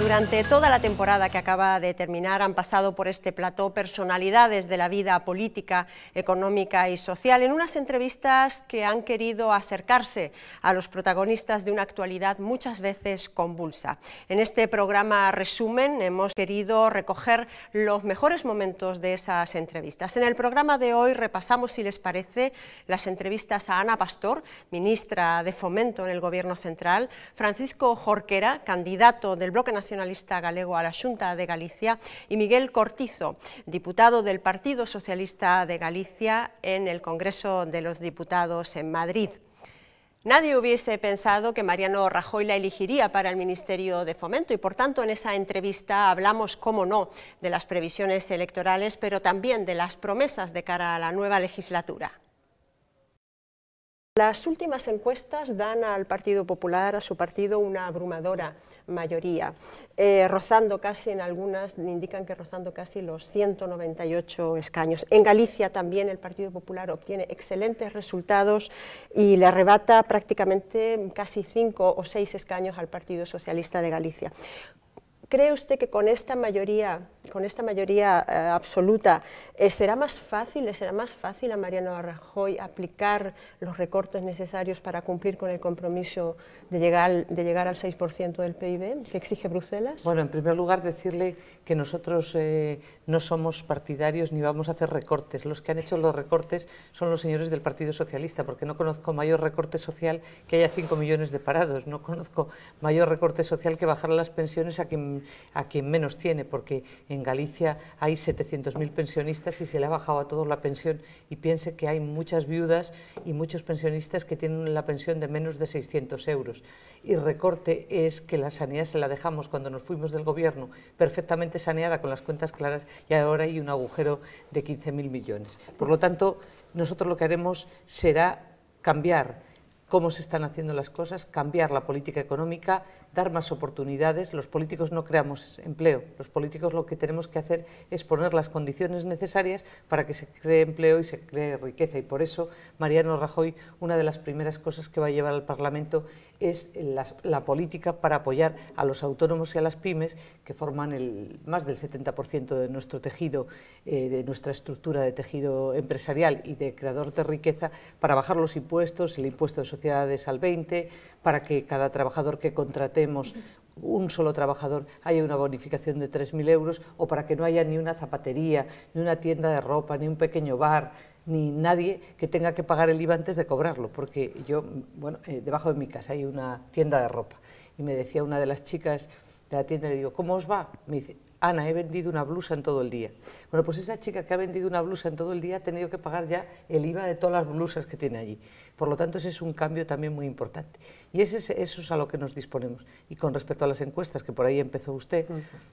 Durante toda la temporada que acaba de terminar han pasado por este plató personalidades de la vida política, económica y social en unas entrevistas que han querido acercarse a los protagonistas de una actualidad muchas veces convulsa. En este programa resumen hemos querido recoger los mejores momentos de esas entrevistas. En el programa de hoy repasamos, si les parece, las entrevistas a Ana Pastor, ministra de Fomento en el Gobierno Central, Francisco Jorquera, candidato del bloque Nacionalista Galego a la Junta de Galicia y Miguel Cortizo, diputado del Partido Socialista de Galicia en el Congreso de los Diputados en Madrid. Nadie hubiese pensado que Mariano Rajoy la elegiría para el Ministerio de Fomento y por tanto en esa entrevista hablamos, cómo no, de las previsiones electorales, pero también de las promesas de cara a la nueva legislatura. Las últimas encuestas dan al Partido Popular, a su partido, una abrumadora mayoría, eh, rozando casi, en algunas indican que rozando casi los 198 escaños. En Galicia también el Partido Popular obtiene excelentes resultados y le arrebata prácticamente casi cinco o seis escaños al Partido Socialista de Galicia. ¿Cree usted que con esta mayoría con esta mayoría eh, absoluta, eh, ¿será más fácil, será más fácil a Mariano Rajoy aplicar los recortes necesarios para cumplir con el compromiso de llegar, de llegar al 6% del PIB que exige Bruselas? Bueno, en primer lugar decirle que nosotros eh, no somos partidarios ni vamos a hacer recortes. Los que han hecho los recortes son los señores del Partido Socialista, porque no conozco mayor recorte social que haya 5 millones de parados, no conozco mayor recorte social que bajar las pensiones a quien, a quien menos tiene, porque en Galicia hay 700.000 pensionistas y se le ha bajado a todos la pensión y piense que hay muchas viudas y muchos pensionistas que tienen la pensión de menos de 600 euros. Y recorte es que la sanidad se la dejamos cuando nos fuimos del gobierno perfectamente saneada con las cuentas claras y ahora hay un agujero de 15.000 millones. Por lo tanto, nosotros lo que haremos será cambiar cómo se están haciendo las cosas, cambiar la política económica, dar más oportunidades. Los políticos no creamos empleo, los políticos lo que tenemos que hacer es poner las condiciones necesarias para que se cree empleo y se cree riqueza. Y por eso Mariano Rajoy, una de las primeras cosas que va a llevar al Parlamento es la, política para apoyar a los autónomos y a las pymes que forman el, más del 70% de nuestro tejido, eh, de nuestra estructura de tejido empresarial y de creador de riqueza, para bajar los impuestos, el impuesto de sociedades al 20, para que cada trabajador que contratemos un solo trabajador haya una bonificación de 3.000 euros o para que no haya ni una zapatería, ni una tienda de ropa, ni un pequeño bar, ni nadie que tenga que pagar el IVA antes de cobrarlo, porque yo, bueno, eh, debajo de mi casa hay una tienda de ropa y me decía una de las chicas de la tienda, le digo, ¿cómo os va? Me dice, Ana, he vendido una blusa en todo el día. Bueno, pues esa chica que ha vendido una blusa en todo el día ha tenido que pagar ya el IVA de todas las blusas que tiene allí. Por lo tanto, ese es un cambio también muy importante. Y ese, eso es a lo que nos disponemos. Y con respecto a las encuestas, que por ahí empezó usted,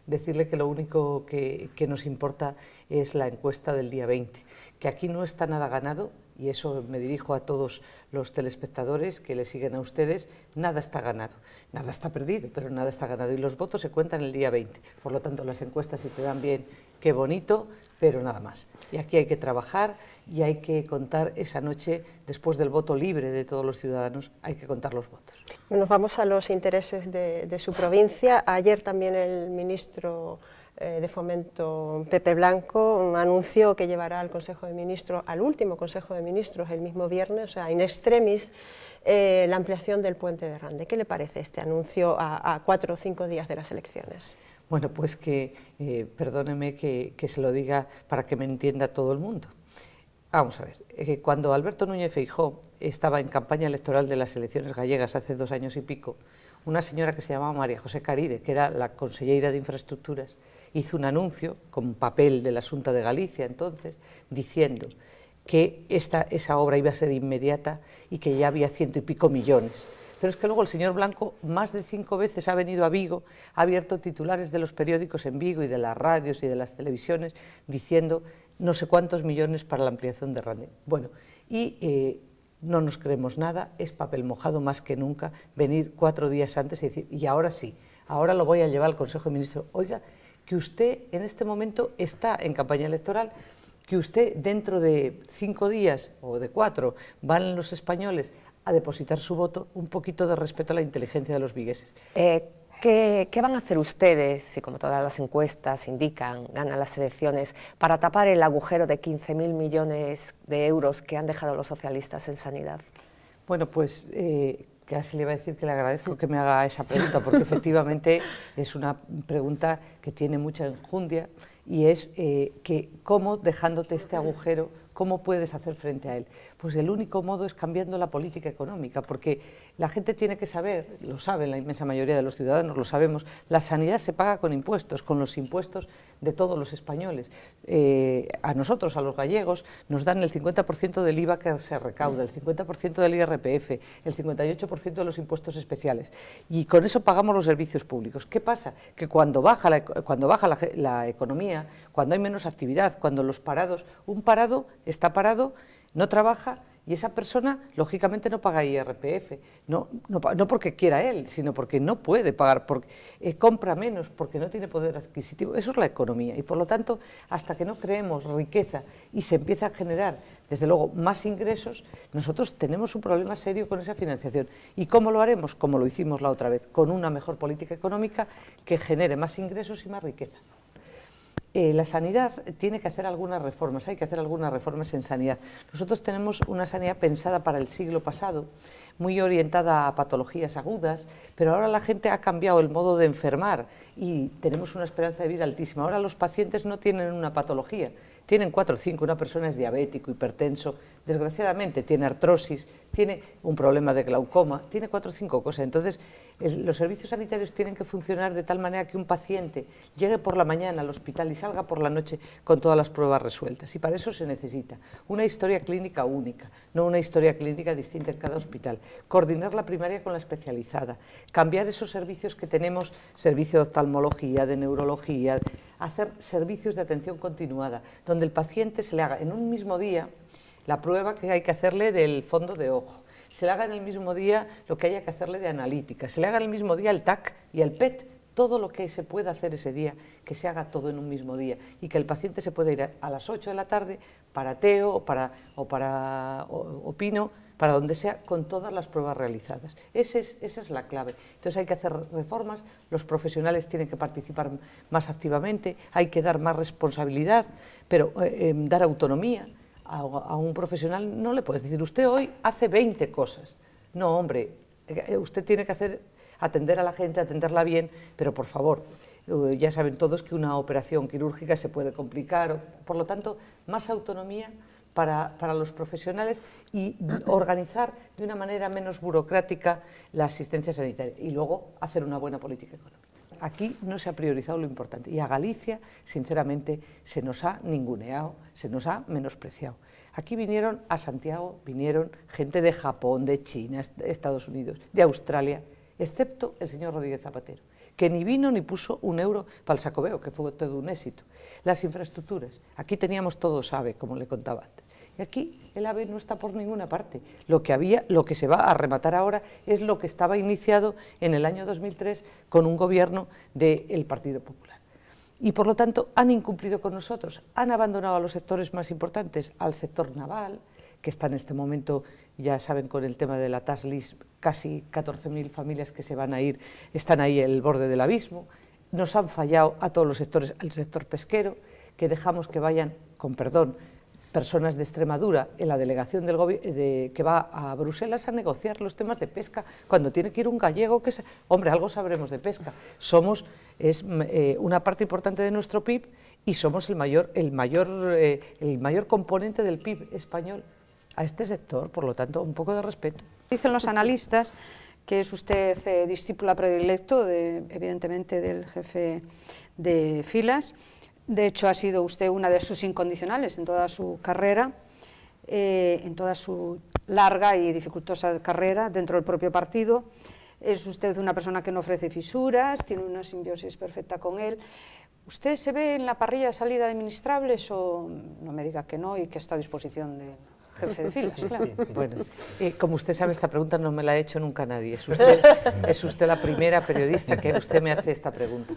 decirle que lo único que, que nos importa es la encuesta del día 20, que aquí no está nada ganado, y eso me dirijo a todos los telespectadores que le siguen a ustedes, nada está ganado, nada está perdido, pero nada está ganado. Y los votos se cuentan el día 20. Por lo tanto, las encuestas si te dan bien, qué bonito, pero nada más. Y aquí hay que trabajar y hay que contar esa noche, después del voto libre de todos los ciudadanos, hay que contar los votos. Nos vamos a los intereses de, de su provincia. Ayer también el ministro eh, de Fomento Pepe Blanco anunció que llevará al Consejo de Ministros, al último Consejo de Ministros, el mismo viernes, o sea, in extremis, eh, la ampliación del puente de Rande. ¿Qué le parece este anuncio a, cuatro o cinco días de las elecciones? Bueno, pues que, eh, perdóneme que, se lo diga para que me entienda todo el mundo. Vamos a ver, cuando Alberto Núñez Feijó estaba en campaña electoral de las elecciones gallegas hace dos años y pico, una señora que se llamaba María José Caride, que era la consellera de Infraestructuras, hizo un anuncio con papel de la Asunta de Galicia entonces, diciendo que esta, esa obra iba a ser inmediata y que ya había ciento y pico millones. Pero es que luego el señor Blanco más de cinco veces ha venido a Vigo, ha abierto titulares de los periódicos en Vigo y de las radios y de las televisiones diciendo no sé cuántos millones para la ampliación de Rande. Bueno, y eh, no nos creemos nada, es papel mojado más que nunca venir cuatro días antes y decir, y ahora sí, ahora lo voy a llevar al Consejo de Ministros, oiga, que usted en este momento está en campaña electoral, que usted dentro de cinco días o de cuatro van los españoles a depositar su voto, un poquito de respeto a la inteligencia de los vigueses. Eh, ¿qué, van a hacer ustedes, si como todas las encuestas indican, ganan las elecciones, para tapar el agujero de 15.000 millones de euros que han dejado los socialistas en sanidad? Bueno, pues eh, casi le iba a decir que le agradezco que me haga esa pregunta, porque efectivamente es una pregunta que tiene mucha enjundia y es eh, que cómo dejándote este agujero, cómo puedes hacer frente a él. Pues el único modo es cambiando la política económica, porque la gente tiene que saber, lo saben la inmensa mayoría de los ciudadanos, lo sabemos, la sanidad se paga con impuestos, con los impuestos de todos los españoles. Eh, a nosotros, a los gallegos, nos dan el 50% del IVA que se recauda, el 50% del IRPF, el 58% de los impuestos especiales. Y con eso pagamos los servicios públicos. ¿Qué pasa? Que cuando baja la, cuando baja la, la economía, cuando hay menos actividad, cuando los parados, un parado está parado, no trabaja y esa persona lógicamente no paga IRPF, no, no, porque quiera él, sino porque no puede pagar, porque eh, compra menos, porque no tiene poder adquisitivo. Eso es la economía y por lo tanto, hasta que no creemos riqueza y se empieza a generar, desde luego, más ingresos, nosotros tenemos un problema serio con esa financiación. ¿Y cómo lo haremos? Como lo hicimos la otra vez, con una mejor política económica que genere más ingresos y más riqueza. Eh, la sanidad tiene que hacer algunas reformas, hay que hacer algunas reformas en sanidad. Nosotros tenemos una sanidad pensada para el siglo pasado, muy orientada a patologías agudas, pero ahora la gente ha cambiado el modo de enfermar y tenemos una esperanza de vida altísima. Ahora los pacientes no tienen una patología, tienen cuatro o cinco, una persona es diabético, hipertenso, desgraciadamente tiene artrosis, tiene un problema de glaucoma, tiene cuatro o cinco cosas. Entonces, los servicios sanitarios tienen que funcionar de tal manera que un paciente llegue por la mañana al hospital y salga por la noche con todas las pruebas resueltas. Y para eso se necesita una historia clínica única, no una historia clínica distinta en cada hospital. Coordinar la primaria con la especializada, cambiar esos servicios que tenemos, servicio de oftalmología, de neurología, hacer servicios de atención continuada, donde el paciente se le haga en un mismo día la prueba que hay que hacerle del fondo de ojo, se le haga en el mismo día lo que haya que hacerle de analítica, se le haga en el mismo día el TAC y el PET, todo lo que se pueda hacer ese día, que se haga todo en un mismo día y que el paciente se pueda ir a, las 8 de la tarde para TEO o para, o para Opino, para donde sea, con todas las pruebas realizadas. esa es la clave. Entonces hay que hacer reformas, los profesionales tienen que participar más activamente, hay que dar más responsabilidad, pero eh, em, dar autonomía a, un profesional no le puedes decir, usted hoy hace 20 cosas. No, hombre, eh, usted tiene que hacer, atender a la gente, atenderla bien, pero por favor, eh, ya saben todos que una operación quirúrgica se puede complicar, por lo tanto, más autonomía para, los profesionales y organizar de una manera menos burocrática la asistencia sanitaria y luego hacer una buena política económica aquí no se ha priorizado lo importante y a Galicia, sinceramente, se nos ha ninguneado, se nos ha menospreciado. Aquí vinieron a Santiago, vinieron gente de Japón, de China, de Estados Unidos, de Australia, excepto el señor Rodríguez Zapatero, que ni vino ni puso un euro para el sacobeo, que fue todo un éxito. Las infraestructuras, aquí teníamos todo, sabe, como le contaba antes. Y aquí el ave no está por ninguna parte. Lo que había, lo que se va a rematar ahora es lo que estaba iniciado en el año 2003 con un gobierno del Partido Popular. Y por lo tanto han incumplido con nosotros, han abandonado a los sectores más importantes, al sector naval, que está en este momento, ya saben, con el tema de la TASLIS, casi 14.000 familias que se van a ir, están ahí el borde del abismo. Nos han fallado a todos los sectores, al sector pesquero, que dejamos que vayan, con perdón, personas de Extremadura en la delegación del eh, de, que va a Bruselas a negociar los temas de pesca, cuando tiene que ir un gallego que... hombre, algo sabremos de pesca. Somos, es eh, una parte importante de nuestro PIB y somos el mayor, el, mayor, eh, el mayor componente del PIB español a este sector, por lo tanto, un poco de respeto. Dicen los analistas que es usted discípula predilecto, de, evidentemente, del jefe de filas, de hecho, ha sido usted una de sus incondicionales en toda su carrera, eh, en toda su larga y dificultosa carrera dentro del propio partido. Es usted una persona que no ofrece fisuras, tiene una simbiosis perfecta con él. ¿Usted se ve en la parrilla de salida de administrables o no me diga que no y que está a disposición de jefe de filas, claro. Bueno, eh, como usted sabe, esta pregunta no me la ha hecho nunca nadie. Es usted, es usted la primera periodista que usted me hace esta pregunta.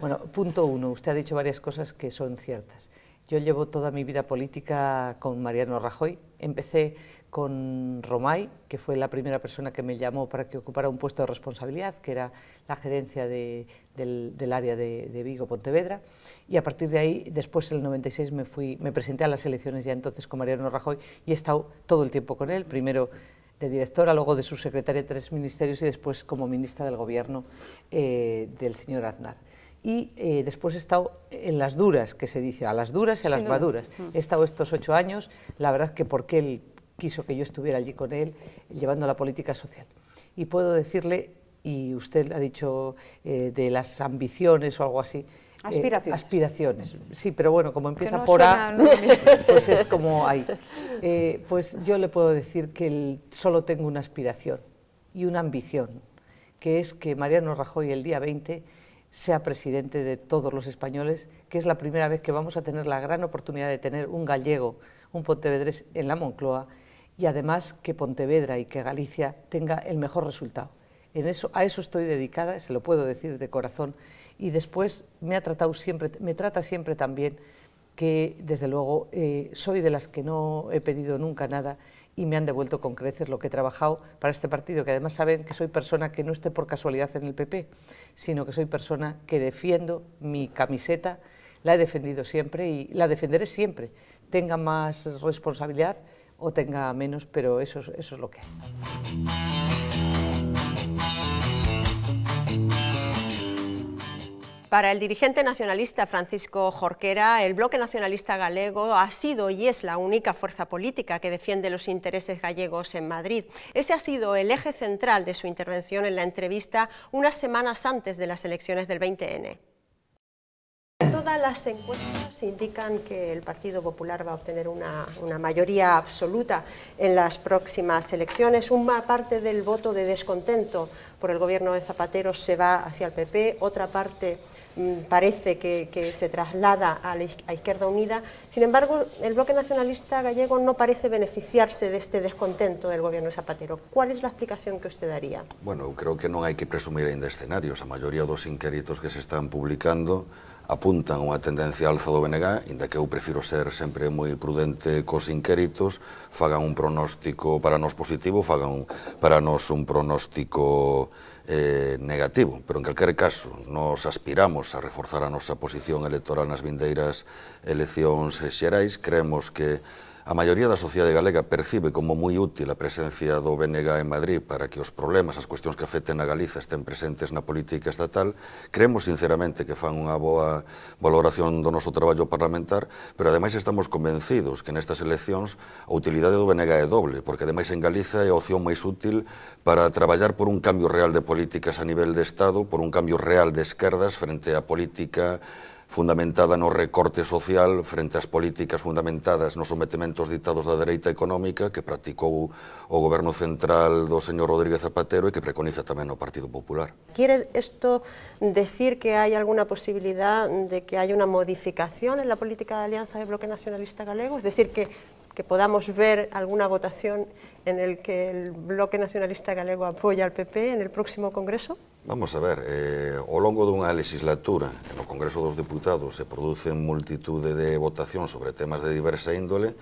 Bueno, punto uno, usted ha dicho varias cosas que son ciertas. Yo llevo toda mi vida política con Mariano Rajoy. Empecé con Romay, que fue la primera persona que me llamó para que ocupara un puesto de responsabilidad, que era la gerencia del, área de, Vigo Pontevedra. Y a partir de ahí, después en el 96, me, fui, me presenté a las elecciones ya entonces con Mariano Rajoy y he estado todo el tiempo con él, primero de directora, luego de subsecretaria de tres ministerios y después como ministra del gobierno eh, del señor Aznar y eh, después he estado en las duras, que se dice, a las duras y a las maduras. Mm. He estado estos ocho años, la verdad que porque el quiso que yo estuviera allí con él llevando la política social. Y puedo decirle, y usted ha dicho eh, de las ambiciones o algo así, eh, Aspiraciones. aspiraciones. Sí, pero bueno, como empieza por A, pues es como ahí. Eh, pues yo le puedo decir que solo tengo una aspiración y una ambición, que es que Mariano Rajoy el día 20 sea presidente de todos los españoles, que es la primera vez que vamos a tener la gran oportunidad de tener un gallego, un pontevedrés en la Moncloa y además que Pontevedra y que Galicia tenga el mejor resultado. eso, a eso estoy dedicada, se lo puedo decir de corazón, y después me, ha tratado siempre, me trata siempre también que, desde luego, eh, soy de las que no he pedido nunca nada y me han devuelto con creces lo que he trabajado para este partido, que además saben que soy persona que no esté por casualidad en el PP, sino que soy persona que defiendo mi camiseta, la he defendido siempre y la defenderé siempre, tenga más responsabilidad o tenga menos, pero eso, es lo que Para el dirigente nacionalista Francisco Jorquera, el bloque nacionalista Galego ha sido y es la única fuerza política que defiende los intereses gallegos en Madrid. Ese ha sido el eje central de su intervención en la entrevista unas semanas antes de las elecciones del 20N. Todas las encuestas indican que el Partido Popular va a obtener una, mayoría absoluta en las próximas elecciones, una parte del voto de descontento por el gobierno de Zapatero se va hacia el PP, otra parte mm, parece que, que se traslada a, la, a Izquierda Unida. Sin embargo, el bloque nacionalista gallego no parece beneficiarse de este descontento del gobierno de Zapatero. ¿Cuál es la explicación que usted daría? Bueno, creo que non hai que presumir en escenarios. A maioría dos inquéritos que se están publicando apuntan a unha tendencia alza do BNG, inda que eu prefiro ser sempre moi prudente cos inquéritos, fagan un pronóstico para nos positivo, fagan un, para nos un pronóstico eh, negativo, pero en calquer caso nos aspiramos a reforzar a nosa posición electoral nas vindeiras eleccións xerais, creemos que A maioría da sociedade galega percibe como moi útil a presencia do BNG en Madrid para que os problemas, as cuestións que afecten a Galiza estén presentes na política estatal. Creemos sinceramente que fan unha boa valoración do noso traballo parlamentar, pero ademais estamos convencidos que nestas eleccións a utilidade do BNG é doble, porque ademais en Galiza é a opción máis útil para traballar por un cambio real de políticas a nivel de Estado, por un cambio real de esquerdas frente á política fundamentada no recorte social frente las políticas fundamentadas no sometimientos dictados la derecha económica que practicó o gobierno central do señor Rodríguez Zapatero y e que preconiza también el Partido Popular. ¿Quiere esto decir que hay alguna posibilidad de que haya una modificación en la política de alianza del Bloque Nacionalista Galego? Es decir, que, que podamos ver alguna votación en el que el Bloque Nacionalista Galego apoya al PP e en el próximo Congreso? Vamos a ver, eh, ao longo dunha legislatura no Congreso dos Diputados se producen multitude de votacións sobre temas de diversa índole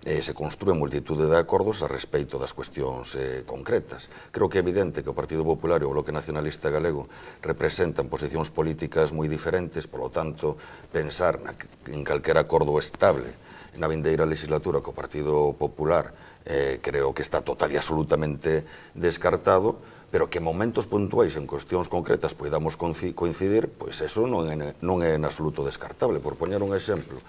e se construen multitude de acordos a respeito das cuestións eh, concretas. Creo que é evidente que o Partido Popular e o Bloque Nacionalista Galego representan posicións políticas moi diferentes, polo tanto, pensar na, en calquer acordo estable na vindeira legislatura co Partido Popular eh, creo que está total e absolutamente descartado, pero que momentos puntuais en cuestións concretas poidamos coincidir, pois eso non é, non é en absoluto descartable. Por poñer un exemplo,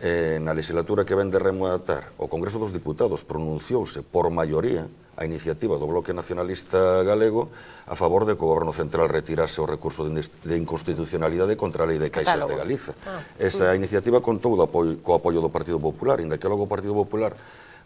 eh, na legislatura que ven de rematar, o Congreso dos Diputados pronunciouse por maioría a iniciativa do Bloque Nacionalista Galego a favor de que o Goberno Central retirase o recurso de inconstitucionalidade contra a Lei de Caixas de Galiza. Ah, Esa mm. iniciativa contou do apoio, co apoio do Partido Popular, inda que logo o Partido Popular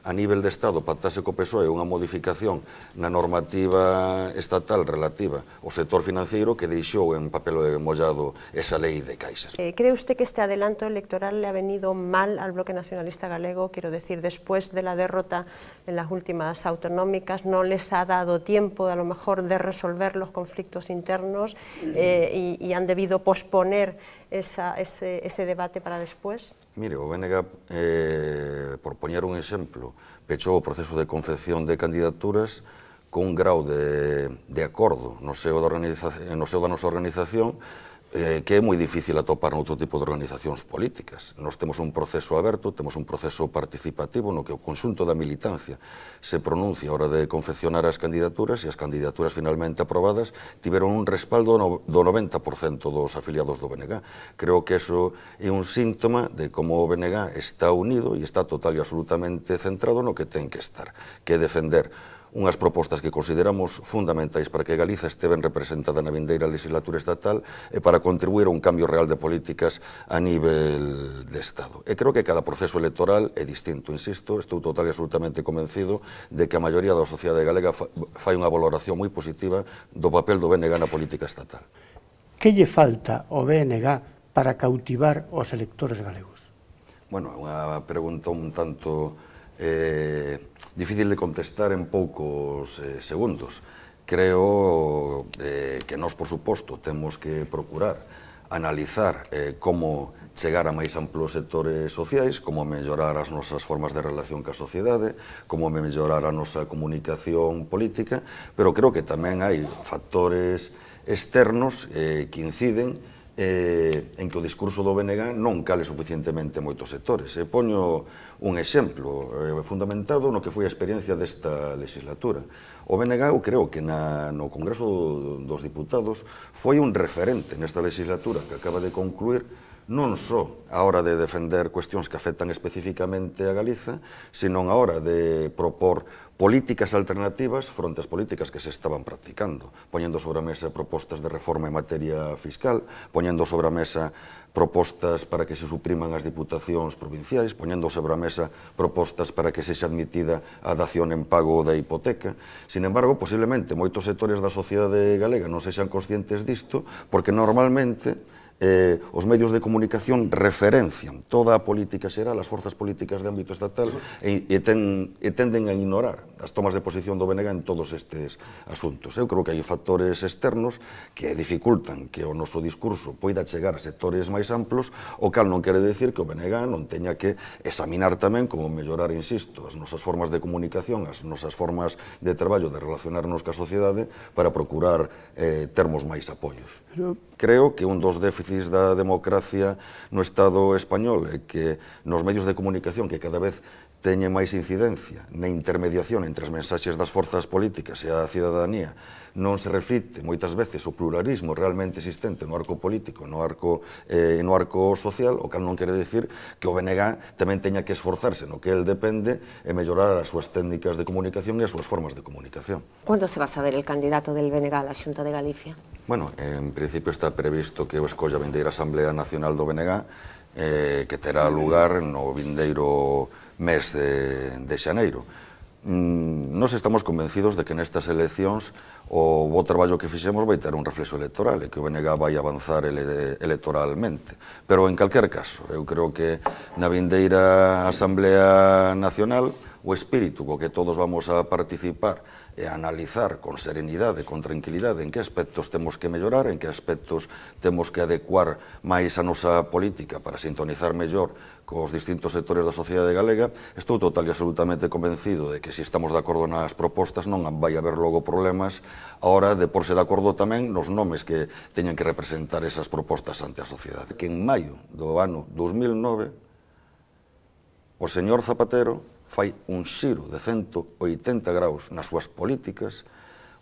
a nivel de Estado pactase co PSOE unha modificación na normativa estatal relativa ao sector financeiro que deixou en papel mollado esa lei de caixas. Eh, cree usted que este adelanto electoral le ha venido mal al bloque nacionalista galego? quero decir, después de la derrota en las últimas autonómicas, non les ha dado tiempo a lo mejor de resolver los conflictos internos eh, han debido posponer esa, ese, ese, debate para despues? Mire, o BNG, eh, por poñer un exemplo, pechou o proceso de confección de candidaturas con un grau de, de acordo no seu, da organización, no seu da nosa organización eh, que é moi difícil atopar noutro tipo de organizacións políticas. Nos temos un proceso aberto, temos un proceso participativo no que o conxunto da militancia se pronuncia a hora de confeccionar as candidaturas e as candidaturas finalmente aprobadas tiveron un respaldo do 90% dos afiliados do BNG. Creo que eso é un síntoma de como o BNG está unido e está total e absolutamente centrado no que ten que estar, que é defender unhas propostas que consideramos fundamentais para que Galiza este ben representada na vindeira legislatura estatal e para contribuir a un cambio real de políticas a nivel de Estado. E creo que cada proceso electoral é distinto, insisto, estou total e absolutamente convencido de que a maioría da sociedade galega fai unha valoración moi positiva do papel do BNG na política estatal. Que lle falta ao BNG para cautivar os electores galegos? Bueno, unha pregunta un tanto eh, difícil de contestar en poucos eh, segundos. Creo eh, que nós, por suposto, temos que procurar analizar eh, como chegar a máis amplos sectores sociais, como mellorar as nosas formas de relación ca sociedade, como mellorar a nosa comunicación política, pero creo que tamén hai factores externos eh, que inciden eh, en que o discurso do BNG non cale suficientemente moitos sectores. E poño un exemplo eh, fundamentado no que foi a experiencia desta legislatura. O BNG, eu creo que na, no Congreso dos Diputados foi un referente nesta legislatura que acaba de concluir non só a hora de defender cuestións que afectan especificamente a Galiza, senón a hora de propor políticas alternativas fronte ás políticas que se estaban practicando, poñendo sobre a mesa propostas de reforma en materia fiscal, poñendo sobre a mesa propostas para que se supriman as diputacións provinciais, poñendo sobre a mesa propostas para que sexa admitida a dación en pago da hipoteca. Sin embargo, posiblemente moitos sectores da sociedade galega non sexan conscientes disto, porque normalmente eh, os medios de comunicación referencian toda a política xeral, as forzas políticas de ámbito estatal e, e, ten, e tenden a ignorar as tomas de posición do BNG en todos estes asuntos. Eu creo que hai factores externos que dificultan que o noso discurso poida chegar a sectores máis amplos, o cal non quere decir que o BNG non teña que examinar tamén como mellorar, insisto, as nosas formas de comunicación, as nosas formas de traballo, de relacionarnos ca sociedade para procurar eh, termos máis apoios. Creo que un dos déficits la democracia no Estado español e que los medios de comunicación que cada vez teñen máis incidencia na intermediación entre as mensaxes das forzas políticas e a cidadanía non se reflite moitas veces o pluralismo realmente existente no arco político, no arco, eh, no arco social, o que non quere decir que o BNG tamén teña que esforzarse no que el depende e mellorar as súas técnicas de comunicación e as súas formas de comunicación. Cando se va a saber el candidato del BNG a la Xunta de Galicia? Bueno, en principio está previsto que o escolla a vindeira Asamblea Nacional do BNG eh, que terá lugar no vindeiro mes de, de xaneiro. Mm, nos estamos convencidos de que nestas eleccións o bo traballo que fixemos vai ter un reflexo electoral e que o BNG vai avanzar ele, electoralmente. Pero en calquer caso, eu creo que na vindeira Asamblea Nacional o espírito co que todos vamos a participar e analizar con serenidade, con tranquilidade en que aspectos temos que mellorar, en que aspectos temos que adecuar máis a nosa política para sintonizar mellor cos distintos sectores da sociedade galega, estou total e absolutamente convencido de que se estamos de acordo nas propostas non vai haber logo problemas a hora de porse de acordo tamén nos nomes que teñen que representar esas propostas ante a sociedade. Que en maio do ano 2009 o señor Zapatero fai un xiro de 180 graus nas súas políticas,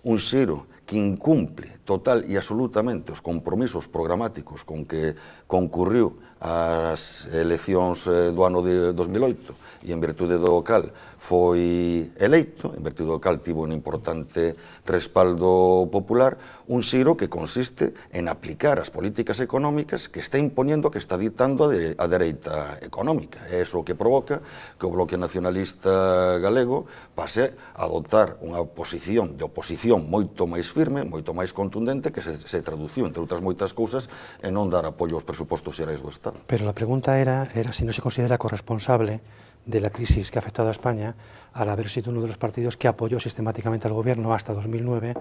un xiro que incumple total e absolutamente os compromisos programáticos con que concurriu as eleccións eh, do ano de 2008 e en virtude do cal foi eleito, en virtude do cal tivo un importante respaldo popular, un xiro que consiste en aplicar as políticas económicas que está imponendo, que está ditando a, a dereita económica. É iso o que provoca que o bloque nacionalista galego pase a adoptar unha posición de oposición moito máis firme, moito máis contundente, que se, se traduciu, entre outras moitas cousas, en non dar apoio aos presupostos xerais do Estado. Pero a pregunta era, era se si non se considera corresponsable de la crisis que ha afectado a España al haber sido uno de los partidos que apoyó sistemáticamente al goberno hasta 2009.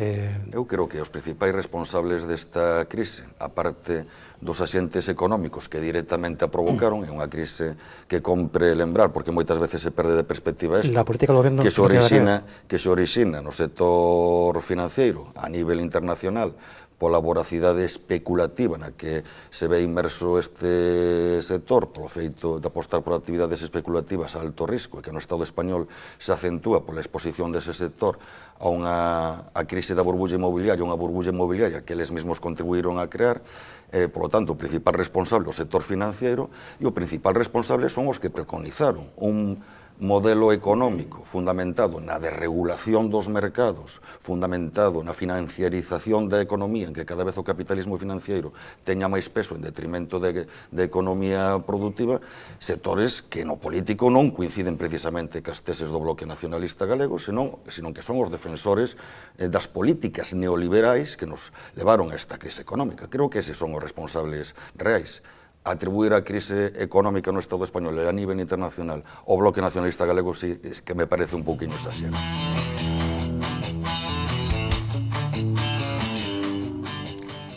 Eh... Eu creo que os principais responsables desta crise, aparte dos axentes económicos que directamente a provocaron, é unha crise que compre lembrar, porque moitas veces se perde de perspectiva isto, la política do gobierno que se orixina, que se orixina no sector financeiro a nivel internacional pola voracidade especulativa na que se ve inmerso este sector polo feito de apostar por actividades especulativas a alto risco e que no Estado español se acentúa pola exposición dese sector a unha a crise da burbulla inmobiliaria, unha burbulla inmobiliaria que eles mesmos contribuíron a crear, eh, polo tanto, o principal responsable o sector financiero e o principal responsable son os que preconizaron un modelo económico fundamentado na desregulación dos mercados, fundamentado na financiarización da economía, en que cada vez o capitalismo financiero teña máis peso en detrimento de, de economía productiva, sectores que no político non coinciden precisamente cas teses do bloque nacionalista galego, senón, senón que son os defensores eh, das políticas neoliberais que nos levaron a esta crise económica. Creo que eses son os responsables reais atribuir a crise económica no Estado español e a nivel internacional o bloque nacionalista galego sí, que me parece un pouquinho exagerado.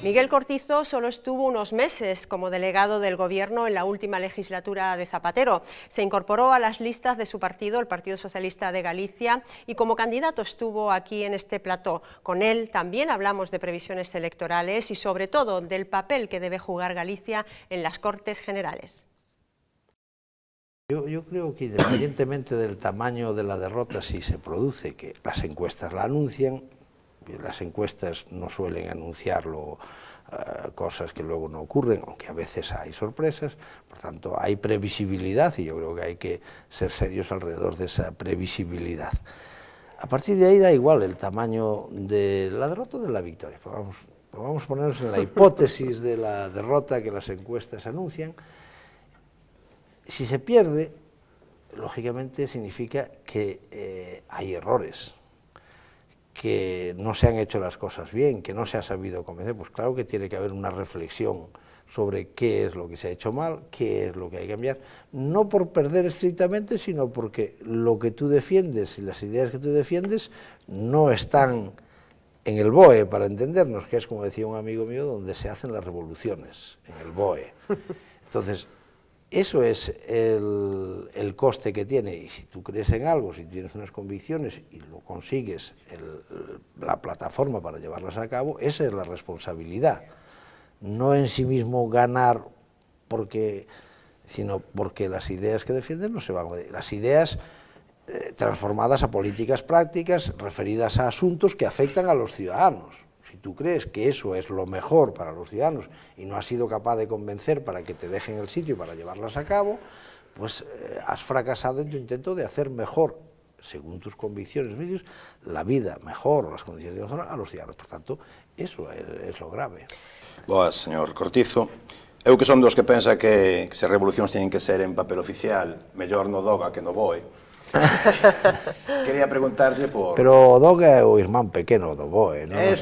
Miguel Cortizo solo estuvo unos meses como delegado del Gobierno en la última legislatura de Zapatero. Se incorporó a las listas de su partido, el Partido Socialista de Galicia, y como candidato estuvo aquí en este plató. Con él también hablamos de previsiones electorales y sobre todo del papel que debe jugar Galicia en las Cortes Generales. Yo, creo que independientemente del tamaño de la derrota, si se produce, que las encuestas la anuncien, las encuestas no suelen anunciar eh, cosas que luego no ocurren, aunque a veces hay sorpresas, por tanto hay previsibilidad y yo creo que hay que ser serios alrededor de esa previsibilidad. A partir de ahí da igual el tamaño de la derrota o de la victoria, pues pues vamos, a ponernos en la hipótesis de la derrota que las encuestas anuncian. Si se pierde, lógicamente significa que eh, hay errores, que no se han hecho las cosas bien, que no se ha sabido convencer, pues claro que tiene que haber una reflexión sobre qué es lo que se ha hecho mal, qué es lo que hay que cambiar, no por perder estrictamente, sino porque lo que tú defiendes y las ideas que tú defiendes no están en el BOE, para entendernos, que es como decía un amigo mío, donde se hacen las revoluciones, en el BOE. Entonces, eso es el, coste que tiene. Y si tú crees en algo, si tienes unas convicciones y lo consigues, la plataforma para llevarlas a cabo, esa es la responsabilidad. No en sí mismo ganar sino porque las ideas que defienden no se van a... Las ideas eh, transformadas a políticas prácticas referidas a asuntos que afectan a los ciudadanos. Si tú crees que eso es lo mejor para los ciudadanos y no has sido capaz de convencer para que te dejen el sitio para llevarlas a cabo, pues eh, has fracasado en tu intento de hacer mejor, según tus convicciones, la vida mejor, o las condiciones de la zona a los ciudadanos. Por tanto, eso es, lo grave. señor Cortizo. Eu que son dos que pensa que, que revoluciones tienen que ser en papel oficial, mejor no DOGA que no voy. Quería preguntarlle por... Pero o dog é o irmán pequeno do boe, non nos engañemos.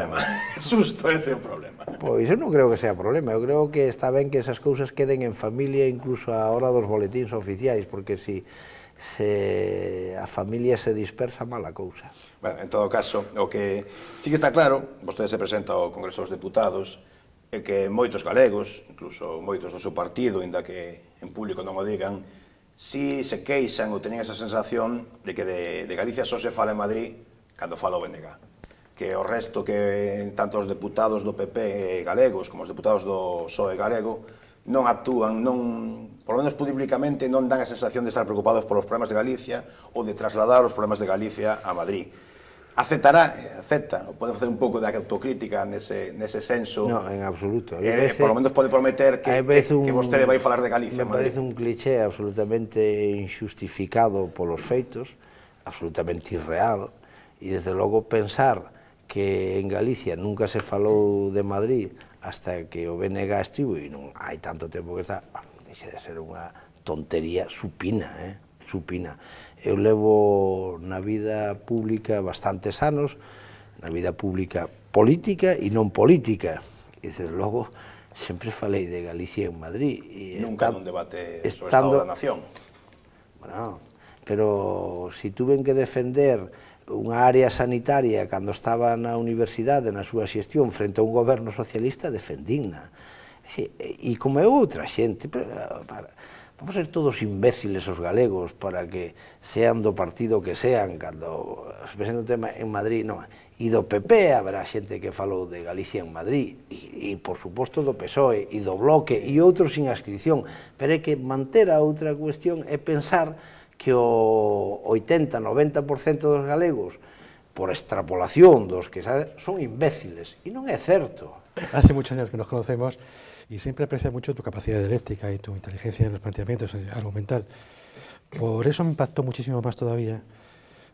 Ese é o problema, susto ese é o problema. Pois eu non creo que sea problema, eu creo que está ben que esas cousas queden en familia incluso a hora dos boletins oficiais, porque si se a familia se dispersa mala cousa. Bueno, en todo caso, o que sí que está claro, vostede se presenta ao Congreso dos Deputados, é que moitos galegos, incluso moitos do seu partido, inda que en público non o digan, si se queixan ou teñen esa sensación de que de, de Galicia só se fala en Madrid cando fala o BNG que o resto que tanto os deputados do PP galegos como os deputados do PSOE galego non actúan, non, por lo menos públicamente non dan a sensación de estar preocupados polos problemas de Galicia ou de trasladar os problemas de Galicia a Madrid aceptará, acepta, pode facer un pouco de autocrítica nese, nese senso. No, en absoluto. Eh, veces, lo menos pode prometer que, que, un, que vostede vai falar de Galicia. Me parece un cliché absolutamente injustificado polos feitos, absolutamente irreal, e desde logo pensar que en Galicia nunca se falou de Madrid hasta que o BNG estivo e non hai tanto tempo que está, deixa de ser unha tontería supina, eh? supina. Eu levo na vida pública bastantes anos, na vida pública política e non política. E, desde logo, sempre falei de Galicia en Madrid. E Nunca está, nun debate sobre estando, Estado da Nación. Bueno, pero si tuven que defender unha área sanitaria cando estaba na universidade, na súa xestión, frente a un goberno socialista, defendína. E, e como é outra xente, pero, para, Vamos a ser todos imbéciles os galegos para que sean do partido que sean cando se presenta un tema en Madrid, non, e do PP habrá xente que falou de Galicia en Madrid, e, e por suposto do PSOE, e do Bloque, e outros sin ascripción, pero é que manter a outra cuestión é pensar que o 80-90% dos galegos por extrapolación dos que saben, son imbéciles. e non é certo. Hace moitos anos que nos conocemos y siempre aprecia mucho tu capacidad dialéctica y tu inteligencia en los planteamientos, argumental. Por eso me impactó muchísimo más todavía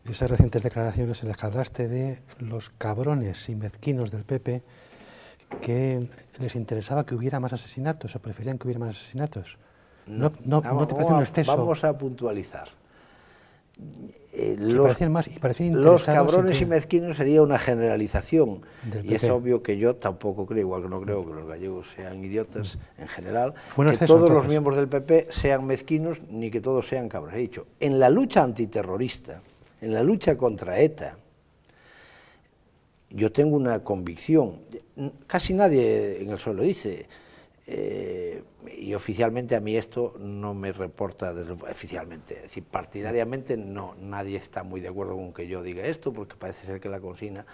esas recientes declaraciones en las que hablaste de los cabrones y mezquinos del PP que les interesaba que hubiera más asesinatos o preferían que hubiera más asesinatos. No, te parece un exceso. Vamos a puntualizar los, cabrones y mezquinos sería una generalización. Y es obvio que yo tampoco creo, igual que no creo que los gallegos sean idiotas en general, que todos los miembros del PP sean mezquinos ni que todos sean cabrones. He dicho, en la lucha antiterrorista, en la lucha contra ETA, yo tengo una convicción, casi nadie en el suelo dice, eh, y oficialmente a mí esto no me reporta, oficialmente, es decir, partidariamente no, nadie está muy de acuerdo con que yo diga esto, porque parece ser que la consigna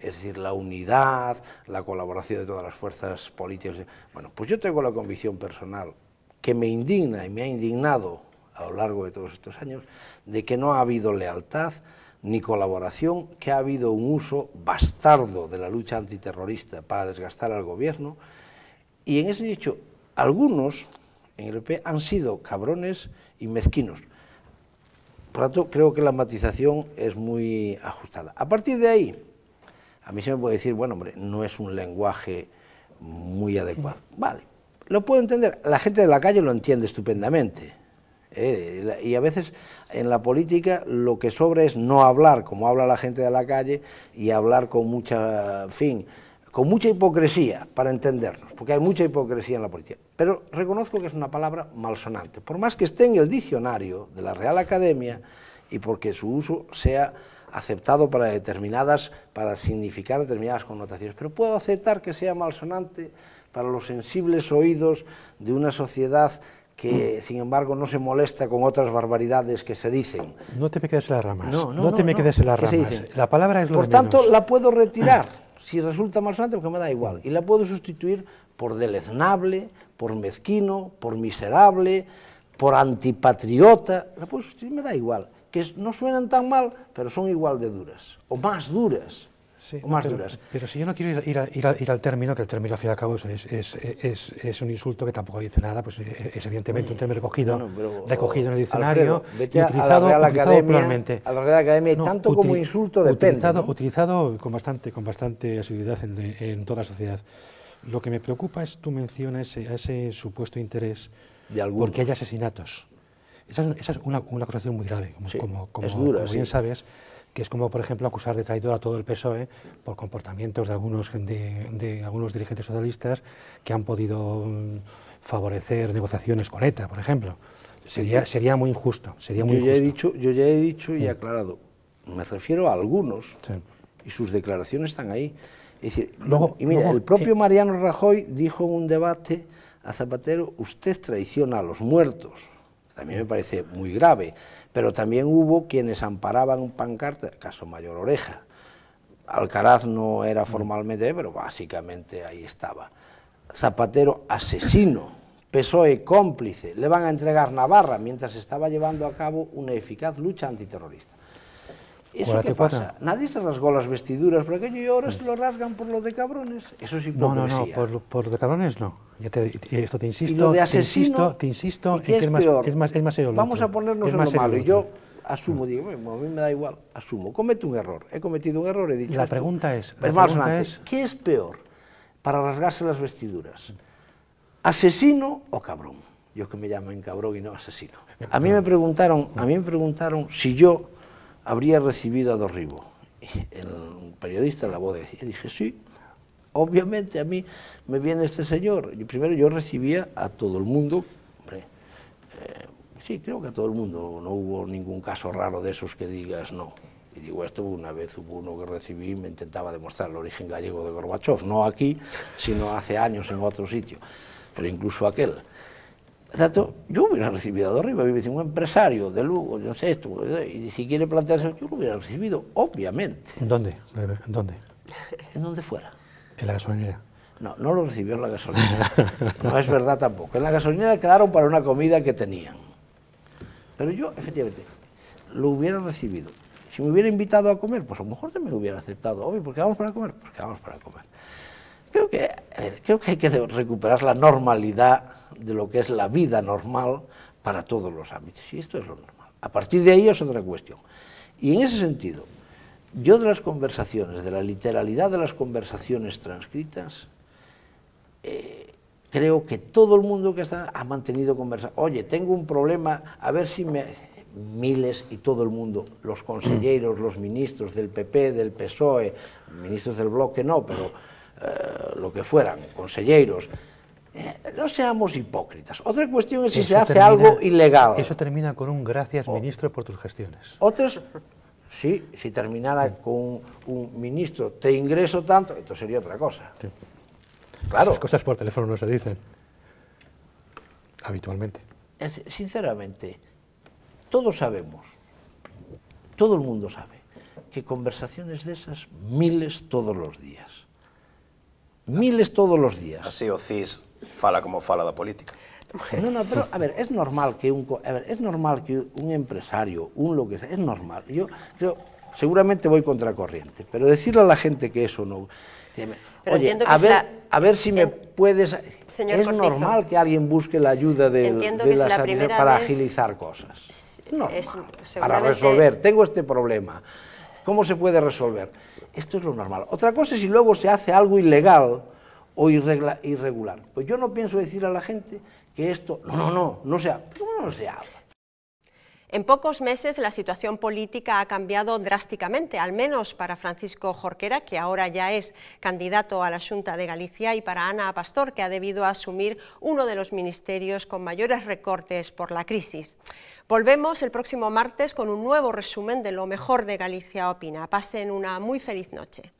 es decir, la unidad, la colaboración de todas las fuerzas políticas. Bueno, pues yo tengo la convicción personal que me indigna y me ha indignado a lo largo de todos estos años de que no ha habido lealtad ni colaboración, que ha habido un uso bastardo de la lucha antiterrorista para desgastar al gobierno, y en ese dicho, algunos en el e P han sido cabrones y mezquinos. Por lo tanto, creo que la matización es muy ajustada. A partir de ahí, a mí se me puede decir, bueno, hombre, no es un lenguaje muy adecuado. Vale, lo puedo entender. La gente de la calle lo entiende estupendamente. ¿eh? y a veces en la política lo que sobra es no hablar como habla la gente de la calle y hablar con mucha, fin, con mucha hipocresía, para entendernos, porque hay mucha hipocresía en la política, pero reconozco que es una palabra malsonante, por más que esté en el diccionario de la Real Academia y porque su uso sea aceptado para determinadas, para significar determinadas connotaciones, pero puedo aceptar que sea malsonante para los sensibles oídos de una sociedad que, mm. sin embargo, no se molesta con otras barbaridades que se dicen. No te me quedes en las ramas. No, te me quedes las ramas. La palabra es lo Por tanto, la puedo retirar. Si resulta marxante, porque me da igual. Y la puedo sustituir por deleznable, por mezquino, por miserable, por antipatriota. La puedo sustituir, me da igual. Que no suenan tan mal, pero son igual de duras, o más duras. Sí, pero, si yo no quiero ir, ir, al término, que el término al fin y al cabo es, un insulto que tampoco dice nada, pues eh, es evidentemente un término recogido, recogido en el diccionario utilizado, a la la Academia, tanto como insulto depende. Utilizado, utilizado, con bastante, con bastante asiduidad en, toda la sociedad. Lo que me preocupa es tu mención a ese, supuesto interés de porque hay asesinatos. Esa es, una, acusación muy grave, como, bien sabes que es como, por ejemplo, acusar de traidor a todo el PSOE por comportamientos de algunos, de, algunos dirigentes socialistas que han podido mm, favorecer negociaciones con ETA, por ejemplo. Sería, sería muy injusto. Sería muy yo, Ya he dicho, yo ya he dicho y aclarado, me refiero a algunos, y sus declaraciones están ahí. Es decir, luego, y mira, el propio eh, Mariano Rajoy dijo en un debate a Zapatero, usted traiciona a los muertos. También me parece muy grave. Pero también hubo quienes amparaban pancartas, caso Mayor Oreja. Alcaraz no era formalmente, pero básicamente ahí estaba. Zapatero asesino, PSOE cómplice, le van a entregar Navarra mientras estaba llevando a cabo una eficaz lucha antiterrorista. ¿Eso qué pasa? Nadie se rasgó las vestiduras por aquello y ahora se lo rasgan por lo de cabrones. Eso es hipocresía. No, no, no, por, lo de cabrones no. Ya esto te insisto, de asesino, te insisto, te insisto es, que es, Más, Vamos a ponernos en más lo malo. Y yo asumo, mm. digo, a mí me da igual, asumo. Comete un error. He cometido un error, he dicho La pregunta es... La pues, ¿Qué es peor para rasgarse las vestiduras? ¿Asesino o cabrón? Yo que me llaman cabrón y no asesino. Eh, a mí me preguntaron, a mí me preguntaron si yo habría recibido a Dorribo. El periodista, la voz Y dije, sí, obviamente a mí me viene este señor. y primero yo recibía a todo el mundo, eh, sí, creo que a todo el mundo, no hubo ningún caso raro de esos que digas no. Y digo esto, una vez hubo uno que recibí y me intentaba demostrar el origen gallego de Gorbachev, no aquí, sino hace años en otro sitio, pero incluso aquel yo hubiera recibido de arriba, un empresario de Lugo, yo sé esto, y si quiere plantearse, yo lo hubiera recibido, obviamente. ¿En dónde? ¿En dónde? En dónde fuera. ¿En la gasolinera? No, no lo recibió en la gasolinera. no es verdad tampoco. En la gasolinera quedaron para una comida que tenían. Pero yo, efectivamente, lo hubiera recibido. Si me hubiera invitado a comer, pues a lo mejor también me hubiera aceptado. Obvio, porque vamos para comer, porque pues vamos para comer. Creo que, creo que hay que recuperar la normalidad de lo que es la vida normal para todos los ámbitos, y esto es lo normal. A partir de ahí es otra cuestión. Y en ese sentido, yo de las conversaciones, de la literalidad de las conversaciones transcritas, eh, creo que todo el mundo que está ha mantenido conversación. Oye, tengo un problema, a ver si me... Miles y todo el mundo, los consejeros, los ministros del PP, del PSOE, ministros del bloque no, pero eh, lo que fueran, conselleros eh, no seamos hipócritas. Otra cuestión es si se hace algo ilegal. Eso termina con un gracias, ministro, por tus gestiones. Otras, sí, si terminara con un ministro, te ingreso tanto, esto sería otra cosa. Claro. cosas por teléfono no se dicen. Habitualmente. sinceramente, todos sabemos, todo el mundo sabe, que conversaciones de esas miles todos los días. Miles todos los días. Así o CIS fala como fala la política. No, no, pero a ver, es normal que un es normal que un empresario, un lo que sea, es normal. Yo creo, seguramente voy contracorriente, pero decirle a la gente que eso no. oye, a ver, a ver si me puedes. es normal que alguien busque la ayuda de la, la para agilizar cosas. No, para resolver. Tengo este problema. ¿Cómo se puede resolver? Esto es lo normal. Otra cosa es si luego se hace algo ilegal o irregular. Pues yo no pienso decir a la gente que esto, no, no, no, no sea, no se habla? En pocos meses la situación política ha cambiado drásticamente, al menos para Francisco Jorquera, que ahora ya es candidato a la Junta de Galicia, y para Ana Pastor, que ha debido asumir uno de los ministerios con mayores recortes por la crisis. Volvemos el próximo martes con un nuevo resumen de lo mejor de Galicia Opina. Pasen una muy feliz noche.